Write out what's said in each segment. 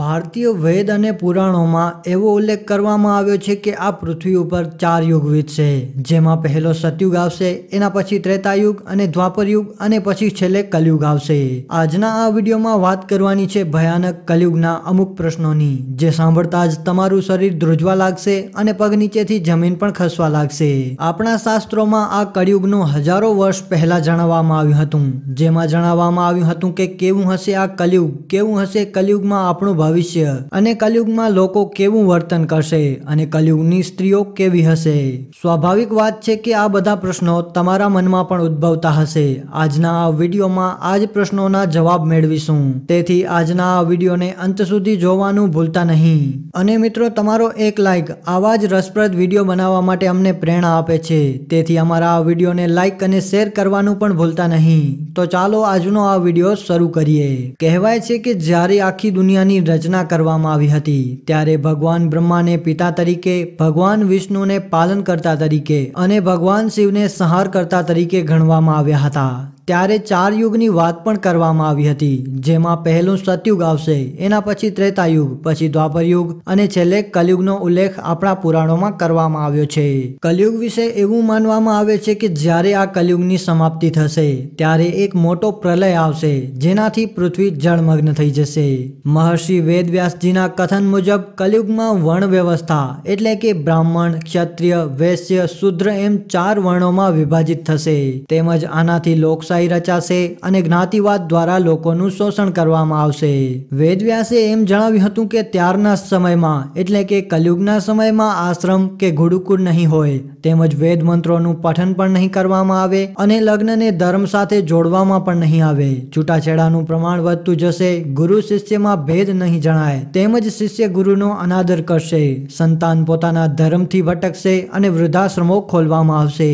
ભારતીય વેદ અને પુરાણોમાં એવો ઉલ્લેખ કરવામાં આવ્યો છે કે આ પૃથ્વી ઉપર ચાર યુગ વીતશે જેમાં પહેલો સતયુગ આવશે એના પછી ત્રેતાયુગ અને દ્વાપર યુગ અને પછી છેલ્લે કલયુગ આવશે આજના આ વિડીયોમાં વાત કરવાની છે ભયાનક કલયુગના અમુક પ્રશ્નોની જે સાંભળતા જ તમારું શરીર ધ્રુજવા લાગશે અને પગ નીચેથી જમીન પણ ખસવા લાગશે આપણા શાસ્ત્રોમાં આ કળિયુગનું હજારો વર્ષ પહેલા જણાવવામાં આવ્યું હતું જેમાં જણાવવામાં આવ્યું હતું કે કેવું હશે આ કલયુગ કેવું હશે કલયુગમાં આપણું ભવિષ્ય અને કલયુગમાં લોકો કેવું વર્તન કરશે અને કલયુગની સ્ત્રીઓ કેવી હશે સ્વાભાવિક વાત છે કે આ બધા પ્રશ્નો તમારા મનમાં પણ ઉદ્ભવતા હશે આજના આ વિડીયોમાં આ જ પ્રશ્નોના જવાબ મેળવીશું તેથી આજના આ વિડીયોને અંત સુધી જોવાનું ભૂલતા નહીં અને મિત્રો તમારો એક લાઇક આવા જ રસપ્રદ વિડીયો બનાવવા માટે અમને પ્રેરણા આપે છે તેથી અમારા આ વિડીયોને લાઇક અને શેર કરવાનું પણ ભૂલતા નહીં તો ચાલો આજનો આ વિડીયો શરૂ કરીએ કહેવાય છે કે જ્યારે આખી દુનિયાની રચના કરવામાં આવી હતી ત્યારે ભગવાન બ્રહ્માને પિતા તરીકે ભગવાન વિષ્ણુને પાલનકર્તા તરીકે અને ભગવાન શિવને સંહારકર્તા તરીકે ગણવામાં આવ્યા હતા ત્યારે ચાર યુગની વાત પણ કરવામાં આવી હતી જેમાં પહેલું સતયુગ આવશે એના પછી ત્રેતાયુગ પછી દ્વાપરયુગ અને છેલ્લે કલયુગનો ઉલ્લેખ આપણા પુરાણોમાં કરવામાં આવ્યો છે કલયુગ વિશે એવું માનવામાં આવે છે કે જ્યારે આ કલયુગની સમાપ્તિ થશે ત્યારે એક મોટો પ્રલય આવશે જેનાથી પૃથ્વી જળમગ્ન થઈ જશે મહર્ષિ વેદવ્યાસજીના કથન મુજબ કલયુગમાં વર્ણ વ્યવસ્થા એટલે કે બ્રાહ્મણ ક્ષત્રિય વૈશ્ય શુદ્ર એમ ચાર વર્ણોમાં વિભાજિત થશે તેમજ આનાથી લોકસભા વ્યવસાય રચાશે અને જ્ઞાતિવાદ દ્વારા લોકોનું શોષણ કરવામાં આવશે વેદવ્યાસે એમ જણાવ્યું હતું કે ત્યારના સમયમાં એટલે કે કલયુગના સમયમાં આશ્રમ કે ગુરુકુળ નહીં હોય તેમજ વેદ મંત્રોનું પઠન પણ નહીં કરવામાં આવે અને લગ્નને ધર્મ સાથે જોડવામાં પણ નહીં આવે છૂટાછેડાનું પ્રમાણ વધતું જશે ગુરુ શિષ્યમાં ભેદ નહીં જણાય તેમજ શિષ્ય ગુરુનો અનાદર કરશે સંતાન પોતાના ધર્મથી ભટકશે અને વૃદ્ધાશ્રમો ખોલવામાં આવશે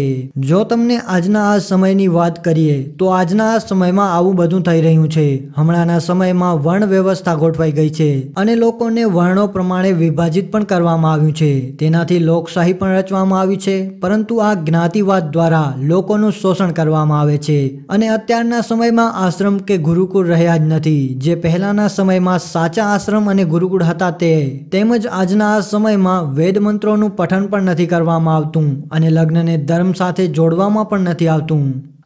જો તમને આજના આ સમયની વાત કરીએ તો આજના સમયમાં આવું બધું થઈ રહ્યું છે હમણાંના સમયમાં વર્ણ વ્યવસ્થા ગોઠવાઈ ગઈ છે અને લોકોને વર્ણો પ્રમાણે વિભાજિત પણ કરવામાં આવ્યું છે તેનાથી લોકશાહી પણ રચવામાં આવી છે પરંતુ આ જ્ઞાતિવાદ દ્વારા લોકોનું શોષણ કરવામાં આવે છે અને અત્યારના સમયમાં આશ્રમ કે ગુરુકુળ રહ્યા જ નથી જે પહેલાના સમયમાં સાચા આશ્રમ અને ગુરુકુળ હતા તે તેમજ આજના આ સમયમાં વેદ મંત્રોનું પઠન પણ નથી કરવામાં આવતું અને લગ્નને ધર્મ સાથે જોડવામાં પણ નથી આવતું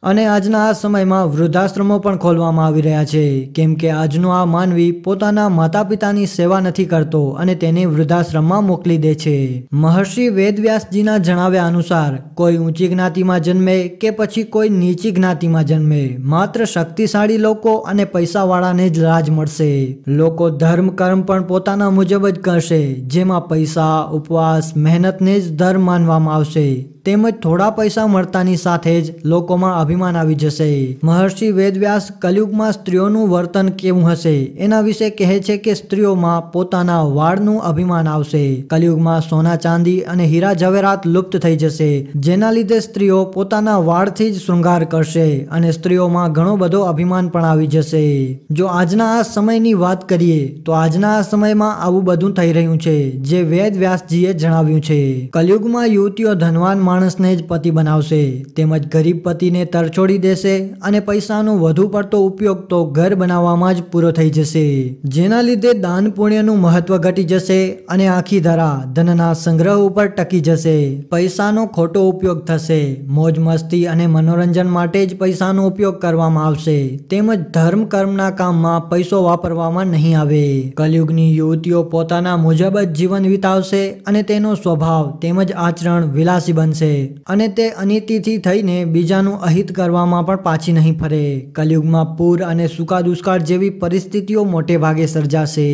અને આજના આ સમયમાં વૃદ્ધાશ્રમો પણ ખોલવામાં આવી રહ્યા છે કેમ કે આજનો આ માનવી પોતાના માતા પિતાની સેવા નથી કરતો અને તેને વૃદ્ધાશ્રમમાં મોકલી દે છે મહર્ષિ વેદવ્યાસજીના જણાવ્યા અનુસાર કોઈ ઊંચી જ્ઞાતિમાં જન્મે કે પછી કોઈ નીચી જ્ઞાતિમાં જન્મે માત્ર શક્તિશાળી લોકો અને પૈસાવાળાને જ રાજ મળશે લોકો ધર્મ કર્મ પણ પોતાના મુજબ જ કરશે જેમાં પૈસા ઉપવાસ મહેનતને જ ધર્મ માનવામાં આવશે તેમજ થોડા પૈસા મળતાની સાથે જ લોકોમાં અભિમાન આવી જશે મહર્ષિ વેદવ્યાસ કલયુગમાં સ્ત્રીઓનું વર્તન કેવું હશે એના વિશે કહે છે કે સ્ત્રીઓમાં પોતાના વાળનું અભિમાન આવશે કલયુગમાં સોના ચાંદી અને હીરા જવેરાત લુપ્ત થઈ જશે જેના લીધે સ્ત્રીઓ પોતાના વાળથી જ શૃંગાર કરશે અને સ્ત્રીઓમાં ઘણો બધો અભિમાન પણ આવી જશે જો આજના આ સમયની વાત કરીએ તો આજના આ સમયમાં આવું બધું થઈ રહ્યું છે જે વેદ વ્યાસજીએ જણાવ્યું છે કલયુગમાં યુવતીઓ ધનવાન માણસને જ પતિ બનાવશે તેમજ ગરીબ પતિને તરછોડી દેશે અને પૈસાનો વધુ પડતો ઉપયોગ તો ઘર બનાવવામાં જ પૂરો થઈ જશે જેના લીધે દાન પુણ્યનું મહત્વ ઘટી જશે અને આખી ધરા ધનના સંગ્રહ ઉપર ટકી જશે પૈસાનો ખોટો ઉપયોગ થશે મોજ મસ્તી અને મનોરંજન માટે જ પૈસાનો ઉપયોગ કરવામાં આવશે તેમજ ધર્મ કર્મના કામમાં પૈસો વાપરવામાં નહીં આવે કલયુગની યુવતીઓ પોતાના મુજબ જ જીવન વિતાવશે અને તેનો સ્વભાવ તેમજ આચરણ વિલાસી બનશે છે અને તે અનિતિથી થઈને બીજાનું અહિત કરવામાં પણ પાછી નહીં ફરે કલયુગમાં પૂર અને સુકા દુષ્કાળ જેવી પરિસ્થિતિઓ મોટે ભાગે સર્જાશે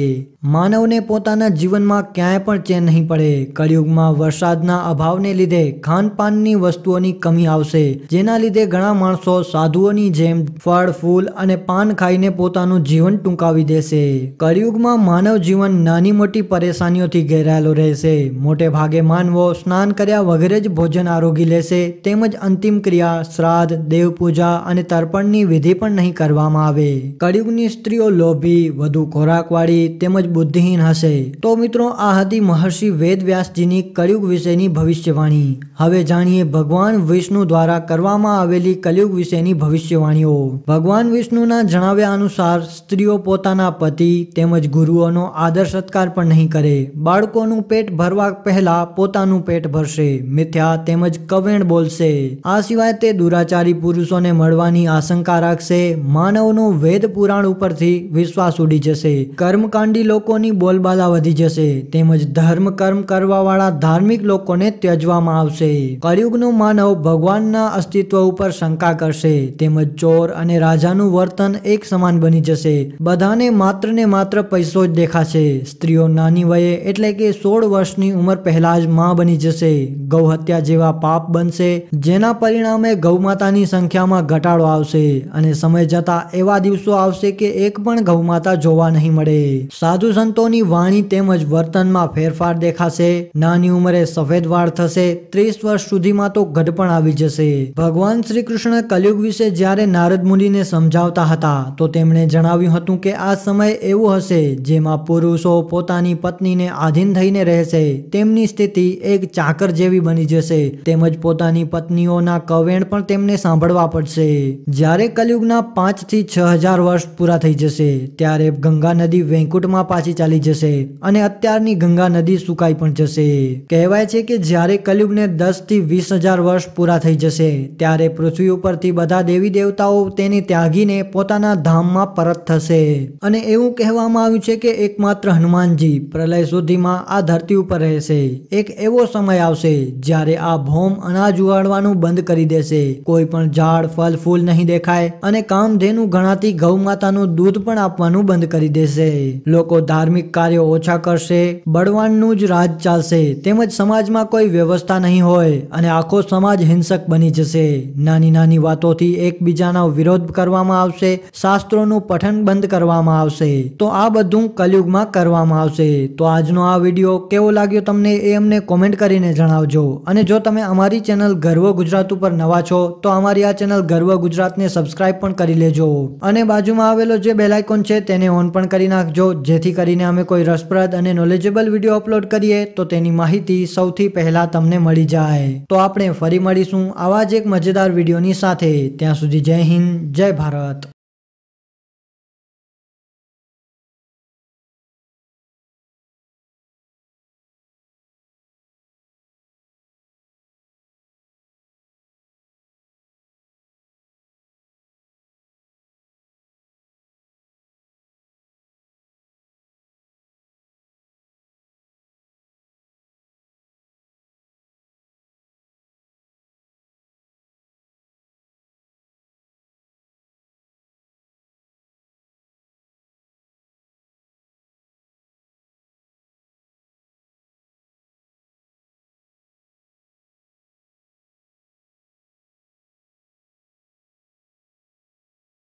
માનવને પોતાના જીવનમાં ક્યાંય પણ ચેન નહીં પડે કલયુગમાં વરસાદના અભાવને લીધે ખાનપાનની વસ્તુઓની કમી આવશે જેના લીધે ઘણા માણસો સાધુઓની જેમ ફળ ફૂલ અને પાન ખાઈને પોતાનું જીવન ટૂંકાવી દેશે કળિયુગમાં માનવ જીવન નાની મોટી પરેશાનીઓથી ઘેરાયેલો રહેશે મોટે ભાગે માનવો સ્નાન કર્યા વગેરે જ ભોજન ભોજન આરોગી લેશે તેમજ અંતિમ ક્રિયા શ્રાદ્ધ દેવપૂજા અને તર્પણની વિધિ પણ નહીં કરવામાં આવે કળિયુગની સ્ત્રીઓ લોભી વધુ ખોરાકવાળી તેમજ બુદ્ધિહીન હશે તો મિત્રો આ હતી મહર્ષિ વેદવ્યાસજીની કળિયુગ વિશેની ભવિષ્યવાણી હવે જાણીએ ભગવાન વિષ્ણુ દ્વારા કરવામાં આવેલી કલયુગ વિશેની ભવિષ્યવાણીઓ ભગવાન વિષ્ણુના જણાવ્યા અનુસાર સ્ત્રીઓ પોતાના પતિ તેમજ ગુરુઓનો આદર સત્કાર પણ નહીં કરે બાળકોનું પેટ ભરવા પહેલા પોતાનું પેટ ભરશે મિથ્યા તેમજ કવેણ બોલશે આ સિવાય તે દુરાચારી પુરુષોને મળવાની આશંકા રાખશે માનવનું વેદ પુરાણ ઉપરથી વિશ્વાસ ઉડી જશે કર્મકાંડી લોકોની બોલબાલા વધી જશે તેમજ ધર્મ કર્મ કરવાવાળા ધાર્મિક લોકોને ત્યજવામાં આવશે કળિયુગનું માનવ ભગવાનના અસ્તિત્વ ઉપર શંકા કરશે તેમજ ચોર અને રાજાનું વર્તન એક સમાન બની જશે બધાને માત્ર ને માત્ર પૈસો જ દેખાશે સ્ત્રીઓ નાની વયે એટલે કે સોળ વર્ષની ઉંમર પહેલા જ મા બની જશે ગૌહત્યા જેવા પાપ બનશે જેના પરિણામે ગૌમાતાની સંખ્યામાં ઘટાડો આવશે અને સમય જતા એવા દિવસો આવશે કે એક પણ ગૌમાતા જોવા નહીં મળે સાધુ સંતોની વાણી તેમજ વર્તનમાં ફેરફાર દેખાશે નાની ઉંમરે સફેદ વાળ થશે ત્રીસ વર્ષ સુધીમાં તો ગઢપણ આવી જશે ભગવાન શ્રી કૃષ્ણ કલયુગ વિશે જ્યારે નારદ મુનિને સમજાવતા હતા તો તેમણે જણાવ્યું હતું કે આ સમય એવો હશે જેમાં પુરુષો પોતાની પત્નીને આધીન થઈને રહેશે તેમની સ્થિતિ એક ચાકર જેવી બની જશે તેમજ પોતાની પત્નીઓના કવેણ પણ તેમને સાંભળવા પડશે જ્યારે કલયુગના પાંચથી છ હજાર વર્ષ પૂરા થઈ જશે ત્યારે ગંગા નદી વૈકુંઠમાં પાછી ચાલી જશે અને અત્યારની ગંગા નદી સુકાઈ પણ જશે કહેવાય છે કે જ્યારે કલયુગને દસથી વીસ હજાર વર્ષ પૂરા થઈ જશે ત્યારે પૃથ્વી ઉપરથી બધા દેવી દેવતાઓ તેને ત્યાગીને પોતાના ધામમાં પરત થશે અને એવું કહેવામાં આવ્યું છે કે એકમાત્ર હનુમાનજી પ્રલય સુધીમાં આ ધરતી ઉપર રહેશે એક એવો સમય આવશે જ્યારે આ આ ભોમ અનાજ ઉગાડવાનું બંધ કરી દેશે કોઈ પણ ઝાડ ફલ ફૂલ નહીં દેખાય અને કામધેનુ ગણાતી ગૌ માતાનું દૂધ પણ આપવાનું બંધ કરી દેશે લોકો ધાર્મિક કાર્યો ઓછા કરશે બળવાનનું જ રાજ ચાલશે તેમજ સમાજમાં કોઈ વ્યવસ્થા નહીં હોય અને આખો સમાજ હિંસક બની જશે નાની નાની વાતોથી એકબીજાનો વિરોધ કરવામાં આવશે શાસ્ત્રોનું પઠન બંધ કરવામાં આવશે તો આ બધું કલયુગમાં કરવામાં આવશે તો આજનો આ વિડીયો કેવો લાગ્યો તમને એ અમને કોમેન્ટ કરીને જણાવજો અને જો જો તમે અમારી ચેનલ ગર્વ ગુજરાત ઉપર નવા છો તો અમારી આ ચેનલ ગર્વ ગુજરાતને સબસ્ક્રાઇબ પણ કરી લેજો અને બાજુમાં આવેલો જે બેલાઇકોન છે તેને ઓન પણ કરી નાખજો જેથી કરીને અમે કોઈ રસપ્રદ અને નોલેજેબલ વિડીયો અપલોડ કરીએ તો તેની માહિતી સૌથી પહેલાં તમને મળી જાય તો આપણે ફરી મળીશું આવા જ એક મજેદાર વિડીયોની સાથે ત્યાં સુધી જય હિન્દ જય ભારત